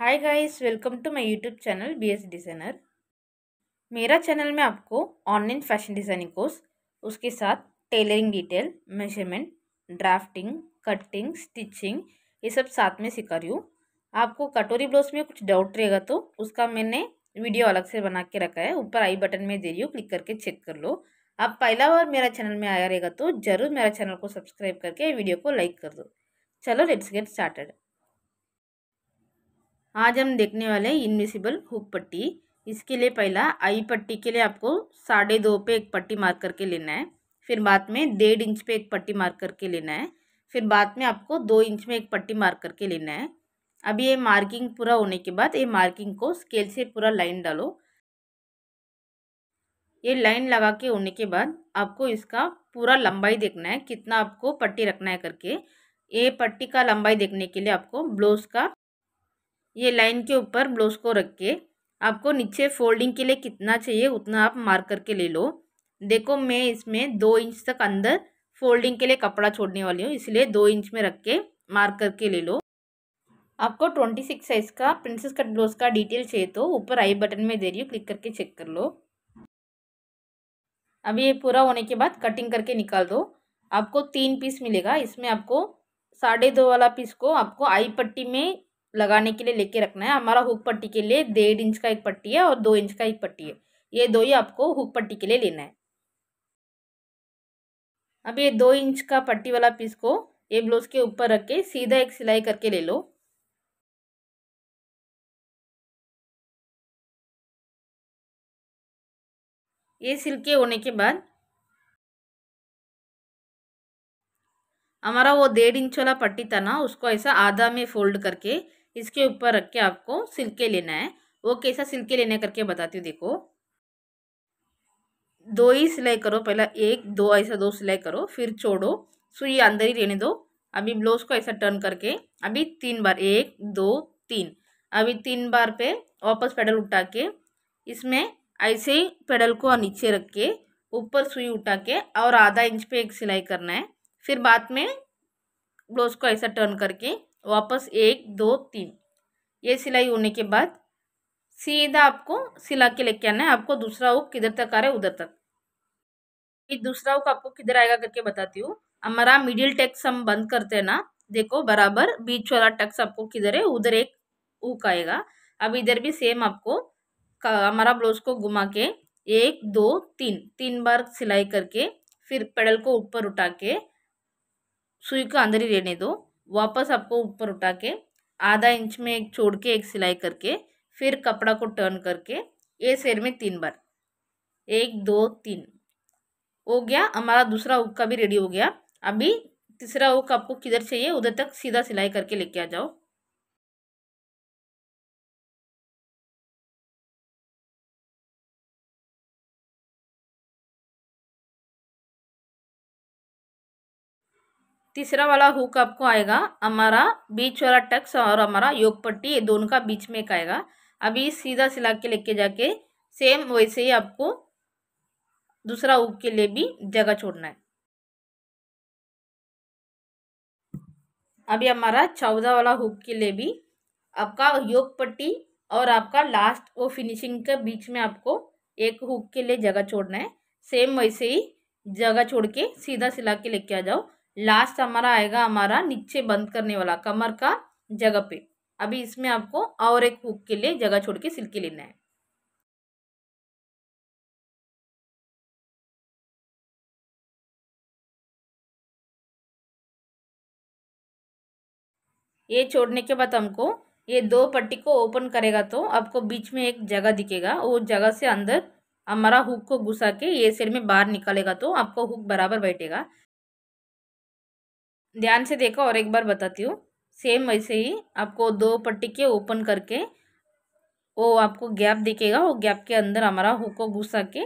hi guys welcome to my YouTube channel BS designer मेरा channel में आपको online fashion designing course उसके साथ tailoring detail measurement drafting cutting stitching ये सब साथ में सिखा रही हूँ आपको कटोरी ब्लाउज में कुछ डाउट रहेगा तो उसका मैंने वीडियो अलग से बना के रखा है ऊपर आई बटन में दे रही हूँ क्लिक करके चेक कर लो आप पहला बार मेरा चैनल में आया रहेगा तो ज़रूर मेरा चैनल को सब्सक्राइब करके वीडियो को लाइक कर दो चलो लेट्स गेट स्टार्टेड आज हम देखने वाले हैं इनविसिबल हुक पट्टी इसके लिए पहला आई पट्टी के लिए आपको साढ़े दो पे एक पट्टी मार करके लेना है फिर बाद में डेढ़ इंच पे एक पट्टी मार करके लेना है फिर बाद में आपको दो इंच में एक पट्टी मार करके लेना है अब ये मार्किंग पूरा होने के बाद ये मार्किंग को स्केल से पूरा लाइन डालो ये लाइन लगा के होने के बाद आपको इसका पूरा लंबाई देखना है कितना आपको पट्टी रखना है करके ये पट्टी का लंबाई देखने के लिए आपको ब्लाउज का ये लाइन के ऊपर ब्लाउज को रख के आपको नीचे फोल्डिंग के लिए कितना चाहिए उतना आप मार्क करके ले लो देखो मैं इसमें दो इंच तक अंदर फोल्डिंग के लिए कपड़ा छोड़ने वाली हूँ इसलिए दो इंच में रख के मार्क करके ले लो आपको ट्वेंटी सिक्स साइज़ का प्रिंसेस कट ब्लाउज का डिटेल चाहिए तो ऊपर आई बटन में दे रही हूँ क्लिक करके चेक कर लो अभी ये पूरा होने के बाद कटिंग करके निकाल दो आपको तीन पीस मिलेगा इसमें आपको साढ़े दो वाला पीस को आपको आई पट्टी में लगाने के लिए लेके रखना है हमारा हुक पट्टी के लिए डेढ़ इंच का एक पट्टी है और दो इंच का एक पट्टी है ये दो ही आपको हुक पट्टी के लिए लेना है अब ये दो इंच का पट्टी वाला पीस को ये ब्लाउज के ऊपर रख के सीधा एक सिलाई करके ले लो ये सिल के होने के बाद हमारा वो डेढ़ इंच वाला पट्टी था ना उसको ऐसा आधा में फोल्ड करके इसके ऊपर रख के आपको सिलके लेना है वो कैसा सिलके लेने करके बताती हूँ देखो दो ही सिलाई करो पहला एक दो ऐसा दो सिलाई करो फिर छोड़ो सुई अंदर ही रहने दो अभी ब्लाउज को ऐसा टर्न करके अभी तीन बार एक दो तीन अभी तीन बार पे वापस पेडल उठा के इसमें ऐसे ही पेडल को नीचे रख के ऊपर सुई उठा के और आधा इंच पे एक सिलाई करना है फिर बाद में ब्लाउज को ऐसा टर्न करके वापस एक दो तीन ये सिलाई होने के बाद सीधा आपको सिला के लेके आना है आपको दूसरा हुक किधर तक आ रहा है उधर तक ये दूसरा हुक आपको किधर आएगा करके बताती हूँ हमारा मिडिल टेक्स हम बंद करते हैं ना देखो बराबर बीच वाला टक्स आपको किधर है उधर एक हुक आएगा अब इधर भी सेम आपको हमारा ब्लाउज को घुमा के एक दो तीन तीन बार सिलाई करके फिर पेडल को ऊपर उठा के सुई को अंदर ही रहने दो वापस आपको ऊपर उठा के आधा इंच में एक छोड़ के एक सिलाई करके फिर कपड़ा को टर्न करके ये सेर में तीन बार एक दो तीन हो गया हमारा दूसरा उक का भी रेडी हो गया अभी तीसरा हुक आपको किधर चाहिए उधर तक सीधा सिलाई करके लेके आ जाओ तीसरा वाला हुक आपको आएगा हमारा बीच वाला टक्स और हमारा योग पट्टी ये दोनों का बीच में एक आएगा अभी सीधा सिला के लेके जाके सेम वैसे ही आपको दूसरा हुक के लिए भी जगह छोड़ना है अभी हमारा चौदह वाला हुक के लिए भी आपका योग पट्टी और आपका लास्ट वो फिनिशिंग के बीच में आपको एक हुक के लिए जगह छोड़ना है सेम वैसे ही जगह छोड़ के सीधा सिला के लेके आ जाओ लास्ट हमारा आएगा हमारा नीचे बंद करने वाला कमर का जगह पे अभी इसमें आपको और एक हुक के लिए जगह छोड़ के सिल्के लेना है ये छोड़ने के बाद हमको ये दो पट्टी को ओपन करेगा तो आपको बीच में एक जगह दिखेगा वो जगह से अंदर हमारा हुक को घुसा के ये साइड में बाहर निकालेगा तो आपको हुक बराबर बैठेगा ध्यान से देखो और एक बार बताती हूँ सेम वैसे ही आपको दो पट्टी के ओपन करके वो आपको गैप दिखेगा वो गैप के अंदर हमारा हुक को घुसा के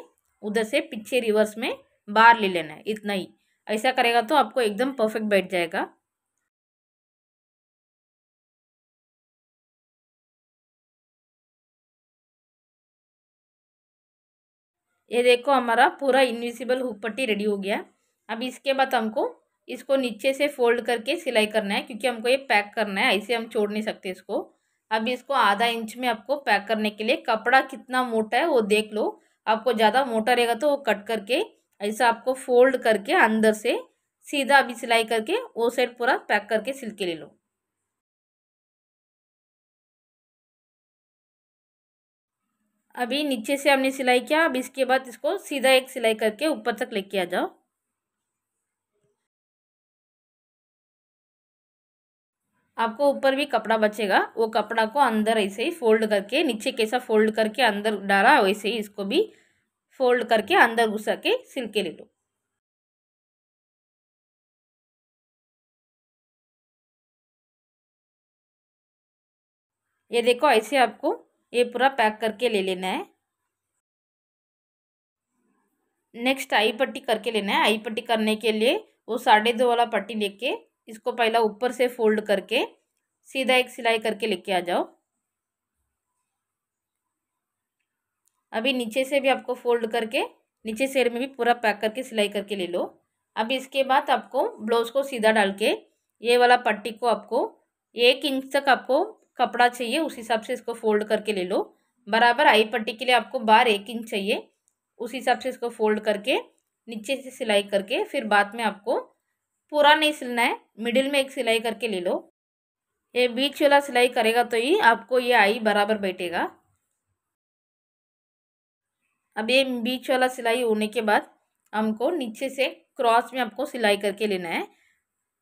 उधर से पीछे रिवर्स में बाहर ले लेना है इतना ही ऐसा करेगा तो आपको एकदम परफेक्ट बैठ जाएगा ये देखो हमारा पूरा इनविजिबल हुक पट्टी रेडी हो गया अब इसके बाद हमको इसको नीचे से फोल्ड करके सिलाई करना है क्योंकि हमको ये पैक करना है ऐसे हम छोड़ नहीं सकते इसको अब इसको आधा इंच में आपको पैक करने के लिए कपड़ा कितना मोटा है वो देख लो आपको ज़्यादा मोटा रहेगा तो वो कट करके ऐसा आपको फोल्ड करके अंदर से सीधा अभी सिलाई करके वो साइड पूरा पैक करके सिल के ले लो अभी नीचे से हमने सिलाई किया अब इसके बाद इसको सीधा एक सिलाई करके ऊपर तक लेके आ जाओ आपको ऊपर भी कपड़ा बचेगा वो कपड़ा को अंदर ऐसे ही फोल्ड करके नीचे कैसा फोल्ड करके अंदर डाला वैसे ही इसको भी फोल्ड करके अंदर घुसा के सिल के ले लो ये देखो ऐसे आपको ये पूरा पैक करके ले लेना है नेक्स्ट आई पट्टी करके लेना है आई पट्टी करने के लिए वो साढ़े दो वाला पट्टी लेके इसको पहला ऊपर से फोल्ड करके सीधा एक सिलाई करके लेके आ जाओ अभी नीचे से भी आपको फोल्ड करके नीचे शेर में भी पूरा पैक करके सिलाई करके ले लो अब इसके बाद आपको ब्लाउज को सीधा डाल के ये वाला पट्टी को आपको एक इंच तक आपको कपड़ा चाहिए उस हिसाब से इसको फोल्ड करके ले लो बराबर आई पट्टी के लिए आपको बार एक इंच चाहिए उस हिसाब से इसको फोल्ड करके नीचे से सिलाई करके फिर बाद में आपको पूरा नहीं सिलना है मिडिल में एक सिलाई करके ले लो ये बीच वाला सिलाई करेगा तो ही आपको ये आई बराबर बैठेगा अब ये बीच वाला सिलाई होने के बाद हमको नीचे से क्रॉस में आपको सिलाई करके लेना है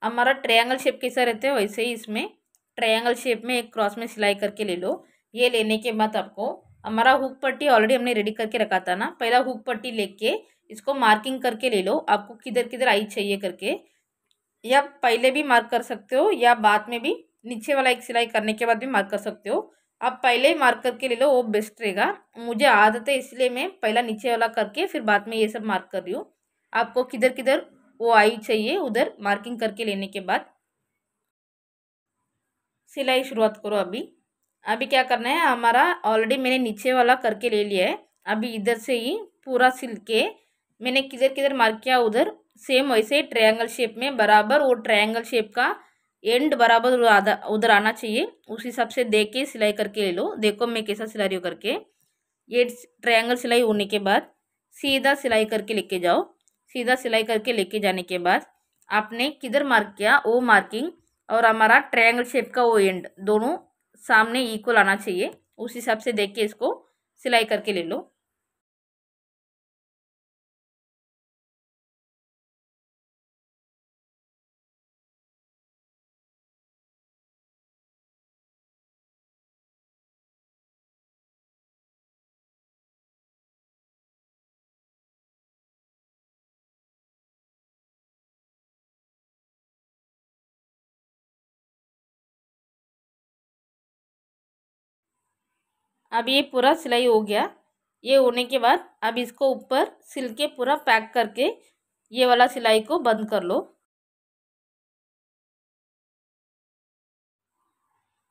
हमारा ट्रायंगल शेप कैसा रहता है वैसे ही इसमें ट्रायंगल शेप में एक क्रॉस में सिलाई करके ले लो ये लेने के बाद आपको हमारा हुक पट्टी ऑलरेडी हमने रेडी करके रखा था ना पहला हुक पट्टी लेके इसको मार्किंग करके ले लो आपको किधर किधर आई चाहिए करके या पहले भी मार्क कर सकते हो या बाद में भी नीचे वाला एक सिलाई करने के बाद भी मार्क कर सकते हो आप पहले ही मार्क करके ले लो वो बेस्ट रहेगा मुझे आदत है इसलिए मैं पहला नीचे वाला करके फिर बाद में ये सब मार्क कर रही हूँ आपको किधर किधर वो आई चाहिए उधर मार्किंग करके लेने के बाद सिलाई शुरुआत करो अभी अभी क्या करना है हमारा ऑलरेडी मैंने नीचे वाला करके ले लिया है अभी इधर से ही पूरा सिल के मैंने किधर किधर मार्क किया उधर सेम वैसे ट्रायंगल शेप में बराबर वो ट्रायंगल शेप का एंड बराबर उधर आना चाहिए उस हिसाब से देख के सिलाई करके ले लो देखो मैं कैसा सिला रही हूँ करके ये ट्रायंगल सिलाई होने के बाद सीधा सिलाई करके लेके जाओ सीधा सिलाई करके लेके जाने के बाद आपने किधर मार्क किया वो मार्किंग और हमारा ट्रायंगल शेप का वो एंड दोनों सामने इक्वल आना चाहिए उस हिसाब से देख के इसको सिलाई करके ले लो अब ये पूरा सिलाई हो गया ये होने के बाद अब इसको ऊपर सिल के पूरा पैक करके ये वाला सिलाई को बंद कर लो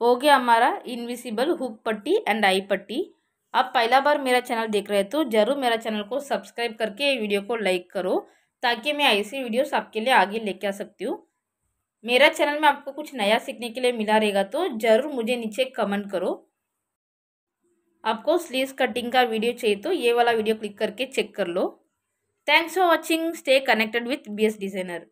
हो गया हमारा इनविजिबल हुक पट्टी एंड आई पट्टी आप पहला बार मेरा चैनल देख रहे हो तो ज़रूर मेरा चैनल को सब्सक्राइब करके ये वीडियो को लाइक करो ताकि मैं ऐसी वीडियोस आपके लिए आगे लेके आ सकती हूँ मेरा चैनल में आपको कुछ नया सीखने के लिए मिला रहेगा तो ज़रूर मुझे नीचे कमेंट करो आपको स्लीव्स कटिंग का वीडियो चाहिए तो ये वाला वीडियो क्लिक करके चेक कर लो thanks for watching stay connected with B S designer